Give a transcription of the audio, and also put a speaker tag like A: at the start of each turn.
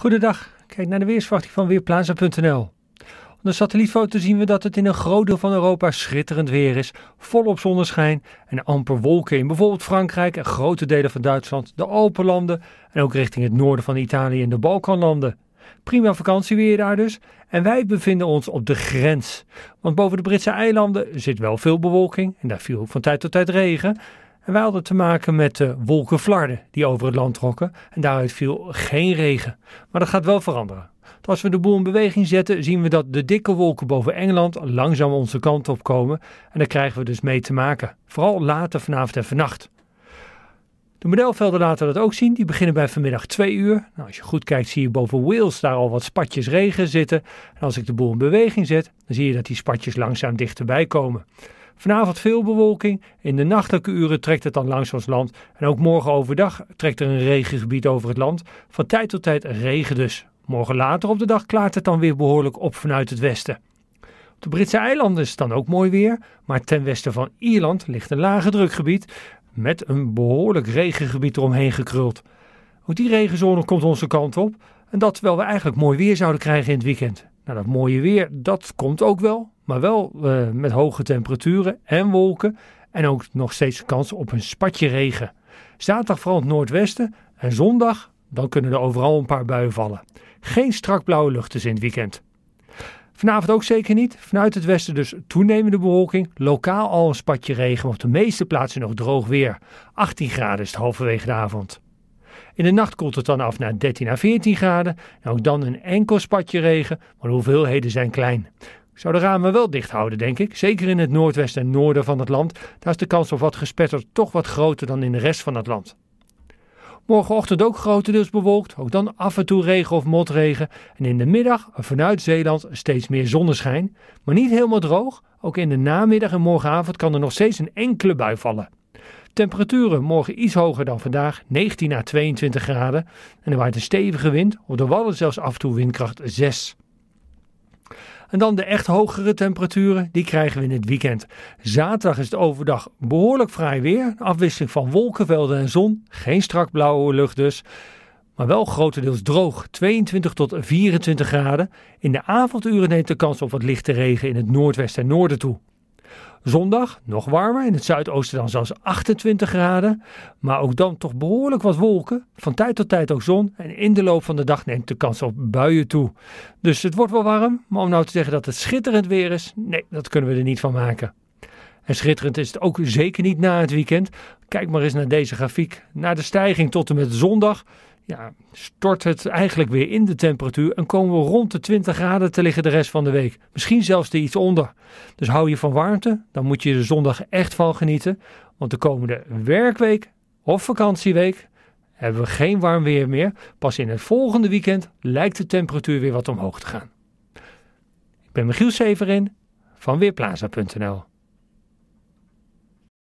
A: Goedendag, kijk naar de weersverwachting van Weerplaza.nl. Op de satellietfoto zien we dat het in een groot deel van Europa schitterend weer is, volop zonneschijn en amper wolken in bijvoorbeeld Frankrijk en grote delen van Duitsland, de Alpenlanden en ook richting het noorden van Italië en de Balkanlanden. Prima vakantieweer daar dus. En wij bevinden ons op de grens. Want boven de Britse eilanden zit wel veel bewolking en daar viel ook van tijd tot tijd regen. En wij hadden te maken met wolken eh, wolkenvlarden die over het land trokken. En daaruit viel geen regen. Maar dat gaat wel veranderen. Want als we de boel in beweging zetten, zien we dat de dikke wolken boven Engeland langzaam onze kant op komen. En daar krijgen we dus mee te maken. Vooral later vanavond en vannacht. De modelvelden laten dat ook zien. Die beginnen bij vanmiddag 2 uur. Nou, als je goed kijkt zie je boven Wales daar al wat spatjes regen zitten. En als ik de boel in beweging zet, dan zie je dat die spatjes langzaam dichterbij komen. Vanavond veel bewolking. In de nachtelijke uren trekt het dan langs ons land. En ook morgen overdag trekt er een regengebied over het land. Van tijd tot tijd regen dus. Morgen later op de dag klaart het dan weer behoorlijk op vanuit het westen. Op de Britse eilanden is het dan ook mooi weer. Maar ten westen van Ierland ligt een lage drukgebied. Met een behoorlijk regengebied eromheen gekruld. Ook die regenzone komt onze kant op. En dat terwijl we eigenlijk mooi weer zouden krijgen in het weekend. Nou, dat mooie weer, dat komt ook wel. Maar wel eh, met hoge temperaturen en wolken. En ook nog steeds kans op een spatje regen. Zaterdag vooral het noordwesten. En zondag, dan kunnen er overal een paar buien vallen. Geen strak blauwe lucht dus in het weekend. Vanavond ook zeker niet. Vanuit het westen dus toenemende bewolking. Lokaal al een spatje regen, maar op de meeste plaatsen nog droog weer. 18 graden is het halverwege de avond. In de nacht koelt het dan af naar 13 à 14 graden. En ook dan een enkel spatje regen, maar de hoeveelheden zijn klein. Ik zou de ramen wel dicht houden, denk ik. Zeker in het noordwesten en noorden van het land. Daar is de kans op wat gespetter toch wat groter dan in de rest van het land. Morgenochtend ook grotendeels bewolkt, ook dan af en toe regen of motregen. En in de middag vanuit Zeeland steeds meer zonneschijn. Maar niet helemaal droog. Ook in de namiddag en morgenavond kan er nog steeds een enkele bui vallen. Temperaturen morgen iets hoger dan vandaag, 19 à 22 graden. En er waait een stevige wind, op de wallen zelfs af en toe windkracht 6. En dan de echt hogere temperaturen, die krijgen we in het weekend. Zaterdag is het overdag behoorlijk vrij weer. afwisseling van wolkenvelden en zon. Geen strak blauwe lucht dus. Maar wel grotendeels droog, 22 tot 24 graden. In de avonduren neemt de kans op wat lichte regen in het noordwesten en noorden toe. Zondag nog warmer, in het zuidoosten dan zelfs 28 graden. Maar ook dan toch behoorlijk wat wolken. Van tijd tot tijd ook zon. En in de loop van de dag neemt de kans op buien toe. Dus het wordt wel warm, maar om nou te zeggen dat het schitterend weer is, nee, dat kunnen we er niet van maken. En schitterend is het ook zeker niet na het weekend. Kijk maar eens naar deze grafiek. naar de stijging tot en met zondag ja, stort het eigenlijk weer in de temperatuur en komen we rond de 20 graden te liggen de rest van de week. Misschien zelfs er iets onder. Dus hou je van warmte, dan moet je de zondag echt van genieten. Want de komende werkweek of vakantieweek hebben we geen warm weer meer. Pas in het volgende weekend lijkt de temperatuur weer wat omhoog te gaan. Ik ben Michiel Severin van Weerplaza.nl